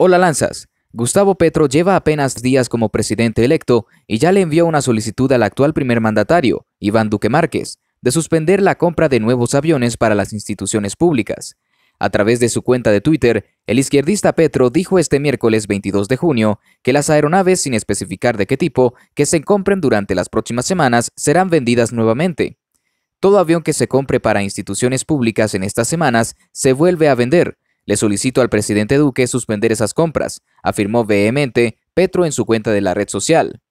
Hola Lanzas. Gustavo Petro lleva apenas días como presidente electo y ya le envió una solicitud al actual primer mandatario, Iván Duque Márquez, de suspender la compra de nuevos aviones para las instituciones públicas. A través de su cuenta de Twitter, el izquierdista Petro dijo este miércoles 22 de junio que las aeronaves, sin especificar de qué tipo, que se compren durante las próximas semanas serán vendidas nuevamente. Todo avión que se compre para instituciones públicas en estas semanas se vuelve a vender, le solicito al presidente Duque suspender esas compras, afirmó vehemente Petro en su cuenta de la red social.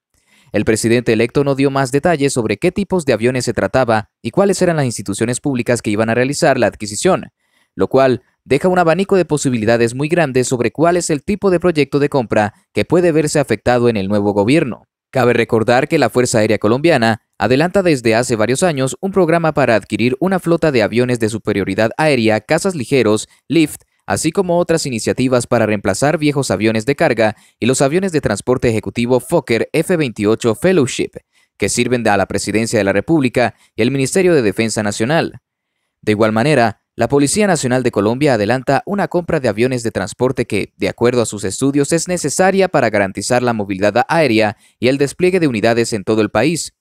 El presidente electo no dio más detalles sobre qué tipos de aviones se trataba y cuáles eran las instituciones públicas que iban a realizar la adquisición, lo cual deja un abanico de posibilidades muy grandes sobre cuál es el tipo de proyecto de compra que puede verse afectado en el nuevo gobierno. Cabe recordar que la Fuerza Aérea Colombiana adelanta desde hace varios años un programa para adquirir una flota de aviones de superioridad aérea, casas ligeros, lift, así como otras iniciativas para reemplazar viejos aviones de carga y los aviones de transporte ejecutivo Fokker F-28 Fellowship, que sirven a la Presidencia de la República y el Ministerio de Defensa Nacional. De igual manera, la Policía Nacional de Colombia adelanta una compra de aviones de transporte que, de acuerdo a sus estudios, es necesaria para garantizar la movilidad aérea y el despliegue de unidades en todo el país,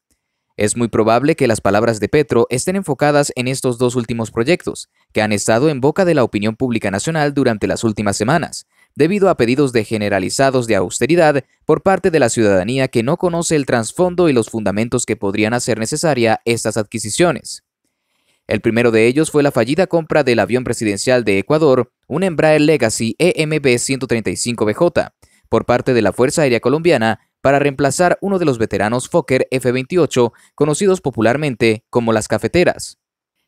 es muy probable que las palabras de Petro estén enfocadas en estos dos últimos proyectos, que han estado en boca de la opinión pública nacional durante las últimas semanas, debido a pedidos de generalizados de austeridad por parte de la ciudadanía que no conoce el trasfondo y los fundamentos que podrían hacer necesaria estas adquisiciones. El primero de ellos fue la fallida compra del avión presidencial de Ecuador, un Embraer Legacy EMB 135BJ, por parte de la Fuerza Aérea Colombiana, para reemplazar uno de los veteranos Fokker F-28, conocidos popularmente como las cafeteras.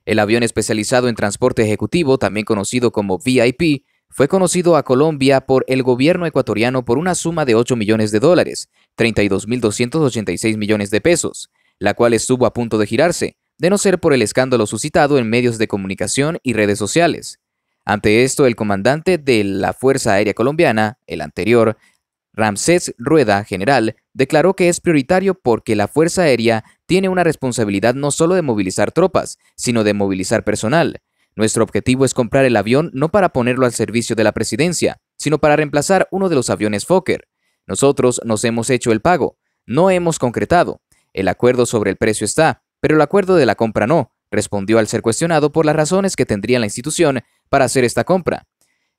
El avión especializado en transporte ejecutivo, también conocido como VIP, fue conocido a Colombia por el gobierno ecuatoriano por una suma de 8 millones de dólares, 32.286 millones de pesos, la cual estuvo a punto de girarse, de no ser por el escándalo suscitado en medios de comunicación y redes sociales. Ante esto, el comandante de la Fuerza Aérea Colombiana, el anterior, Ramsés Rueda, general, declaró que es prioritario porque la Fuerza Aérea tiene una responsabilidad no solo de movilizar tropas, sino de movilizar personal. Nuestro objetivo es comprar el avión no para ponerlo al servicio de la presidencia, sino para reemplazar uno de los aviones Fokker. Nosotros nos hemos hecho el pago, no hemos concretado. El acuerdo sobre el precio está, pero el acuerdo de la compra no, respondió al ser cuestionado por las razones que tendría la institución para hacer esta compra.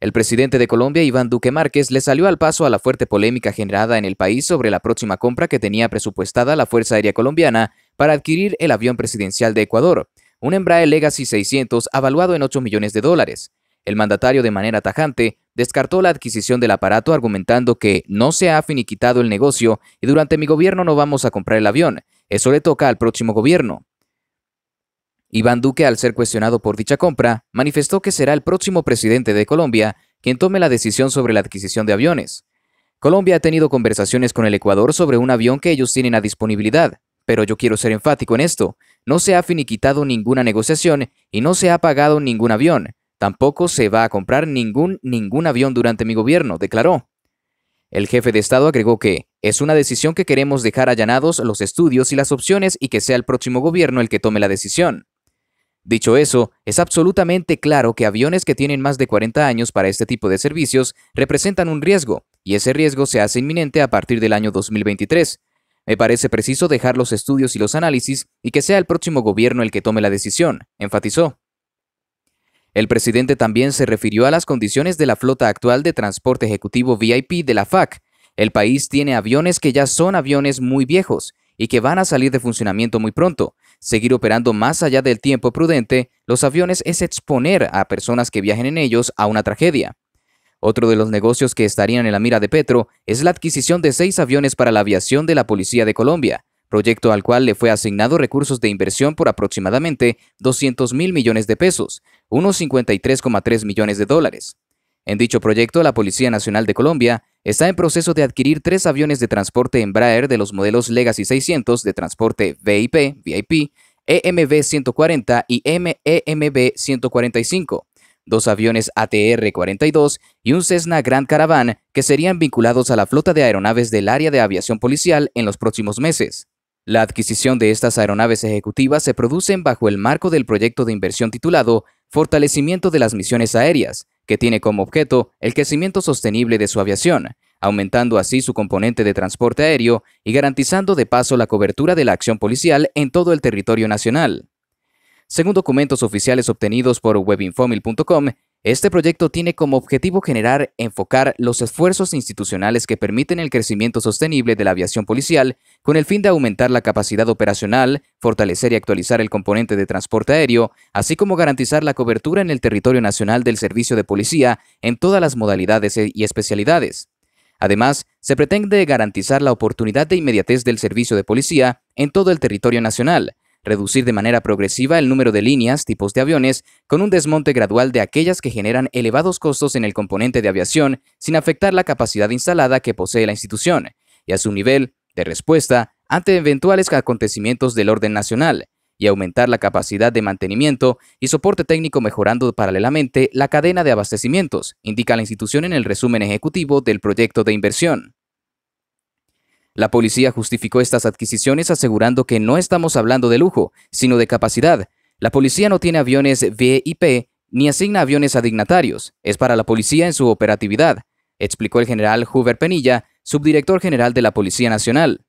El presidente de Colombia, Iván Duque Márquez, le salió al paso a la fuerte polémica generada en el país sobre la próxima compra que tenía presupuestada la Fuerza Aérea Colombiana para adquirir el avión presidencial de Ecuador, un Embraer Legacy 600 avaluado en 8 millones de dólares. El mandatario de manera tajante descartó la adquisición del aparato argumentando que no se ha finiquitado el negocio y durante mi gobierno no vamos a comprar el avión, eso le toca al próximo gobierno. Iván Duque, al ser cuestionado por dicha compra, manifestó que será el próximo presidente de Colombia quien tome la decisión sobre la adquisición de aviones. Colombia ha tenido conversaciones con el Ecuador sobre un avión que ellos tienen a disponibilidad, pero yo quiero ser enfático en esto. No se ha finiquitado ninguna negociación y no se ha pagado ningún avión. Tampoco se va a comprar ningún, ningún avión durante mi gobierno, declaró. El jefe de Estado agregó que es una decisión que queremos dejar allanados los estudios y las opciones y que sea el próximo gobierno el que tome la decisión. Dicho eso, es absolutamente claro que aviones que tienen más de 40 años para este tipo de servicios representan un riesgo, y ese riesgo se hace inminente a partir del año 2023. Me parece preciso dejar los estudios y los análisis y que sea el próximo gobierno el que tome la decisión, enfatizó. El presidente también se refirió a las condiciones de la flota actual de transporte ejecutivo VIP de la FAC. El país tiene aviones que ya son aviones muy viejos y que van a salir de funcionamiento muy pronto. Seguir operando más allá del tiempo prudente los aviones es exponer a personas que viajen en ellos a una tragedia. Otro de los negocios que estarían en la mira de Petro es la adquisición de seis aviones para la aviación de la Policía de Colombia, proyecto al cual le fue asignado recursos de inversión por aproximadamente 200 mil millones de pesos, unos 53,3 millones de dólares. En dicho proyecto, la Policía Nacional de Colombia está en proceso de adquirir tres aviones de transporte Embraer de los modelos Legacy 600 de transporte VIP, VIP, EMB 140 y MEMB 145, dos aviones ATR 42 y un Cessna Grand Caravan que serían vinculados a la flota de aeronaves del área de aviación policial en los próximos meses. La adquisición de estas aeronaves ejecutivas se produce bajo el marco del proyecto de inversión titulado Fortalecimiento de las Misiones Aéreas, que tiene como objeto el crecimiento sostenible de su aviación, aumentando así su componente de transporte aéreo y garantizando de paso la cobertura de la acción policial en todo el territorio nacional. Según documentos oficiales obtenidos por webinfomil.com, este proyecto tiene como objetivo generar, enfocar los esfuerzos institucionales que permiten el crecimiento sostenible de la aviación policial con el fin de aumentar la capacidad operacional, fortalecer y actualizar el componente de transporte aéreo, así como garantizar la cobertura en el territorio nacional del servicio de policía en todas las modalidades e, y especialidades. Además, se pretende garantizar la oportunidad de inmediatez del servicio de policía en todo el territorio nacional, reducir de manera progresiva el número de líneas, tipos de aviones, con un desmonte gradual de aquellas que generan elevados costos en el componente de aviación sin afectar la capacidad instalada que posee la institución y a su nivel de respuesta ante eventuales acontecimientos del orden nacional y aumentar la capacidad de mantenimiento y soporte técnico mejorando paralelamente la cadena de abastecimientos, indica la institución en el resumen ejecutivo del proyecto de inversión. La policía justificó estas adquisiciones asegurando que no estamos hablando de lujo, sino de capacidad. La policía no tiene aviones VIP ni asigna aviones a dignatarios, es para la policía en su operatividad, explicó el general Hoover Penilla, subdirector general de la Policía Nacional.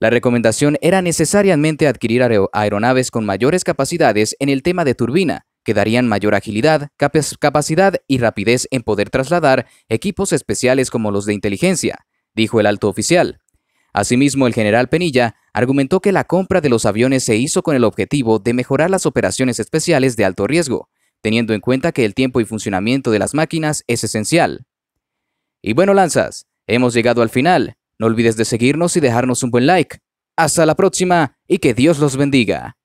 La recomendación era necesariamente adquirir aeronaves con mayores capacidades en el tema de turbina, que darían mayor agilidad, capacidad y rapidez en poder trasladar equipos especiales como los de inteligencia, dijo el alto oficial. Asimismo, el general Penilla argumentó que la compra de los aviones se hizo con el objetivo de mejorar las operaciones especiales de alto riesgo, teniendo en cuenta que el tiempo y funcionamiento de las máquinas es esencial. Y bueno, Lanzas, hemos llegado al final. No olvides de seguirnos y dejarnos un buen like. Hasta la próxima y que Dios los bendiga.